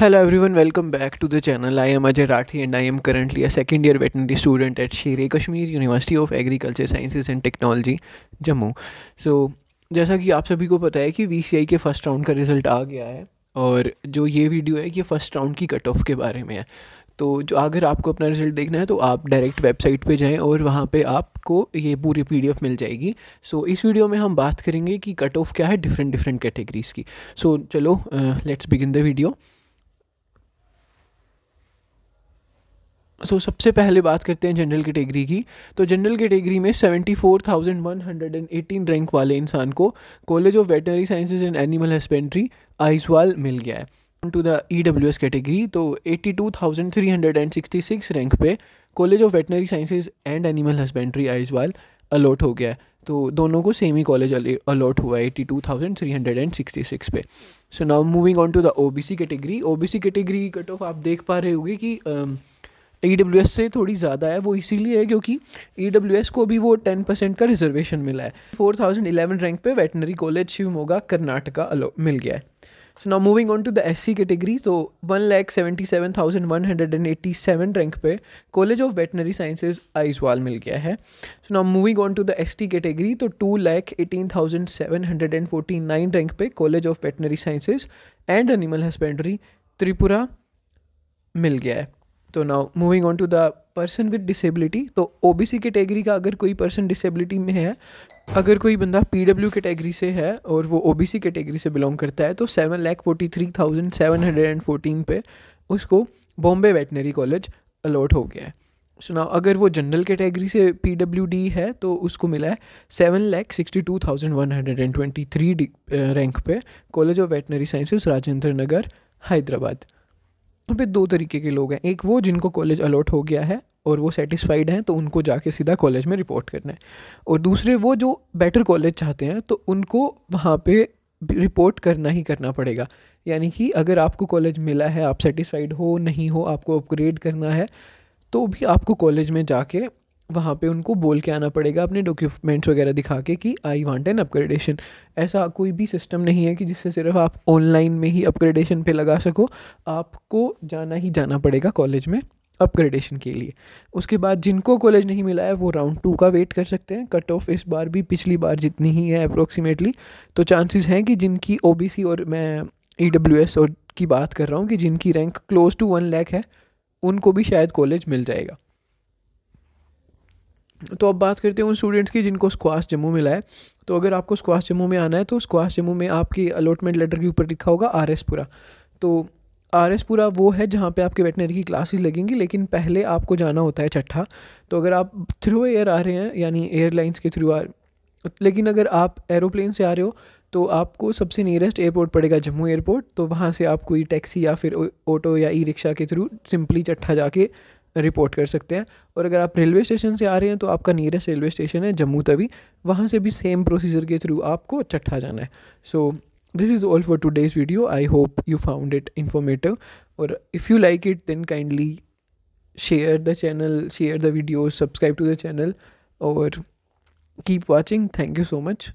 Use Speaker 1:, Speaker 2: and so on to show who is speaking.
Speaker 1: Hello everyone, welcome back to the channel I am Ajay Rathi and I am currently a second year veterinary student at Sher Kashmir university of agriculture sciences and technology Jammu so जैसा कि आप सभी को पता है कि वी के फर्स्ट राउंड का रिजल्ट आ गया है और जो ये वीडियो है ये फर्स्ट राउंड की कट ऑफ के बारे में है तो जो अगर आपको अपना रिजल्ट देखना है तो आप डायरेक्ट वेबसाइट पे जाएं और वहाँ पे आपको ये पूरी पीडीएफ मिल जाएगी सो so, इस वीडियो में हम बात करेंगे कि कट ऑफ क्या है डिफरेंट डिफरेंट कैटेगरीज़ की सो so, चलो let's begin the video so so, सबसे पहले बात करते हैं जनरल कैटेगरी की तो जनरल कैटेगरी में seventy four thousand one hundred and eighteen rank वाले इंसान को college of veterinary sciences and animal husbandry Aizawl मिल गया है to the E W S category तो two thousand three hundred and sixty six rank पे college of veterinary sciences and animal husbandry Aizawl allot हो गया है तो दोनों को सेम ही कॉलेज अलॉट हुआ है at two thousand three hundred and sixty six पे so now moving on to the O B C category C category cut off आप देख पा रहे होगी कि uh, ई डब्ल्यू एस से थोड़ी ज़्यादा है वो इसीलिए है क्योंकि ई डब्ल्यू एस को भी वो टेन परसेंट का रिजर्वेशन मिला है फोर थाउजेंड इलेवन रैंक पे वेटनरी कॉलेज शिवमोगा कर्नाटका अलो मिल गया है so now moving on to the S C category तो one lakh seventy seven thousand one hundred and eighty seven rank पे college of veterinary sciences Aizawl मिल गया है so now moving on to the S T category तो two lakh eighteen thousand seven hundred and forty nine rank पे college of veterinary sciences and animal husbandry Tripura मिल गया है तो now moving on to the person with disability तो O B C category का अगर कोई पर्सन डिसेबिलिटी में है अगर कोई बंदा पी डब्ल्यू कैटेगरी से है और वो ओ बी सी कैटेगरी से बिलोंग करता है तो seven lakh forty three thousand seven hundred and fourteen पे उसको बॉम्बे वेटनरी कॉलेज अलॉट हो गया है सो नाउ अगर वो जनरल कैटेगरी से पी डब्ल्यू डी है तो उसको मिला है seven lakh sixty two thousand one hundred and twenty three rank पे college of veterinary sciences Rajendra Nagar Hyderabad तो फिर दो तरीके के लोग हैं एक वो जिनको कॉलेज अलॉट हो गया है और वो सेटिस्फाइड हैं तो उनको जाके सीधा कॉलेज में रिपोर्ट करना है और दूसरे वो जो बेटर कॉलेज चाहते हैं तो उनको वहाँ पे रिपोर्ट करना ही करना पड़ेगा यानी कि अगर आपको कॉलेज मिला है आप सेटिस्फाइड हो नहीं हो आपको अपग्रेड करना है तो भी आपको कॉलेज में जाके वहाँ पे उनको बोल के आना पड़ेगा अपने डॉक्यूमेंट्स वगैरह दिखा के कि आई वांट एन अपग्रेडेशन ऐसा कोई भी सिस्टम नहीं है कि जिससे सिर्फ आप ऑनलाइन में ही अपग्रेडेशन पे लगा सको आपको जाना ही जाना पड़ेगा कॉलेज में अपग्रेडेशन के लिए उसके बाद जिनको कॉलेज नहीं मिला है वो राउंड टू का वेट कर सकते हैं कट ऑफ इस बार भी पिछली बार जितनी ही है अप्रोक्सीमेटली तो चांसेस हैं कि जिनकी ओ और मैं ई e और की बात कर रहा हूँ कि जिनकी rank close to one lakh है उनको भी शायद कॉलेज मिल जाएगा तो अब बात करते हैं उन स्टूडेंट्स की जिनको स्क्वाश जम्मू मिला है तो अगर आपको स्क्वाश जम्मू में आना है तो स्क्वाश जम्मू में आपकी अलॉटमेंट लेटर के ऊपर लिखा होगा आर एस पूरा तो आर एस पूरा वो है जहाँ पे आपके वेटनरी की क्लासेस लगेंगी लेकिन पहले आपको जाना होता है चट्ठा तो अगर आप थ्रू एयर आ रहे हैं यानी एयरलाइंस के थ्रू आ लेकिन अगर आप एरोप्लेन से आ रहे हो तो आपको सबसे नियरेस्ट एयरपोर्ट पड़ेगा जम्मू एयरपोर्ट तो वहाँ से आप कोई टैक्सी या फिर ऑटो या ई रिक्शा के थ्रू सिंपली चट्ठा जाके रिपोर्ट कर सकते हैं और अगर आप रेलवे स्टेशन से आ रहे हैं तो आपका नियरेस्ट रेलवे स्टेशन है जम्मू तवी वहाँ से भी सेम प्रोसीजर के थ्रू आपको चट्ठा जाना है so this is all for today's video I hope you found it informative और if you like it then kindly share the channel share the video subscribe to the channel और keep watching thank you so much